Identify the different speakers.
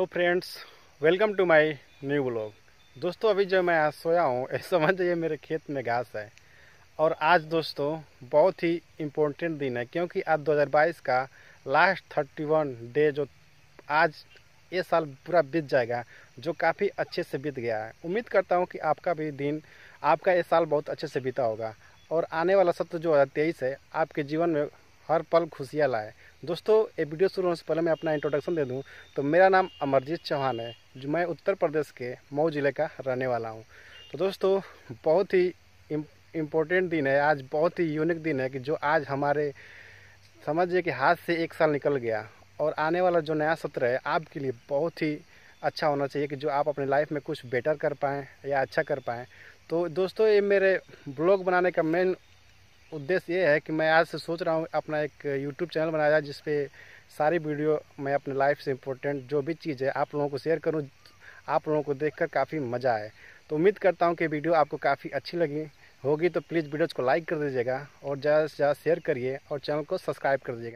Speaker 1: hello friends welcome to my new blog दोस्तों अभी जो मैं आज सोया हूँ मत ये मेरे खेत में घास है और आज दोस्तों बहुत ही इम्पोर्टेंट दिन है क्योंकि आज 2022 का लास्ट 31 डे जो आज ये साल पूरा बीत जाएगा जो काफ़ी अच्छे से बीत गया है उम्मीद करता हूँ कि आपका भी दिन आपका ये साल बहुत अच्छे से बीता होगा और आने वाला सत्र जो है तेईस है आपके जीवन में हर पल खुशियाँ लाए दोस्तों ये वीडियो शुरू होने से पहले मैं अपना इंट्रोडक्शन दे दूँ तो मेरा नाम अमरजीत चौहान है जो मैं उत्तर प्रदेश के मऊ ज़िले का रहने वाला हूँ तो दोस्तों बहुत ही इम्पोर्टेंट दिन है आज बहुत ही यूनिक दिन है कि जो आज हमारे समझिए कि हाथ से एक साल निकल गया और आने वाला जो नया सत्र है आपके लिए बहुत ही अच्छा होना चाहिए कि जो आप अपने लाइफ में कुछ बेटर कर पाएँ या अच्छा कर पाएँ तो दोस्तों ये मेरे ब्लॉग बनाने का मेन उद्देश्य ये है कि मैं आज से सोच रहा हूँ अपना एक यूट्यूब चैनल बनाया जाए जिसपे सारी वीडियो मैं अपने लाइफ से इम्पोर्टेंट जो भी चीज़ है आप लोगों को शेयर करूँ आप लोगों को देखकर काफ़ी मज़ा आए तो उम्मीद करता हूँ कि वीडियो आपको काफ़ी अच्छी लगी होगी तो प्लीज़ वीडियोज़ को लाइक कर दीजिएगा और ज़्यादा से ज़्यादा शेयर करिए और चैनल को सब्सक्राइब कर दीजिएगा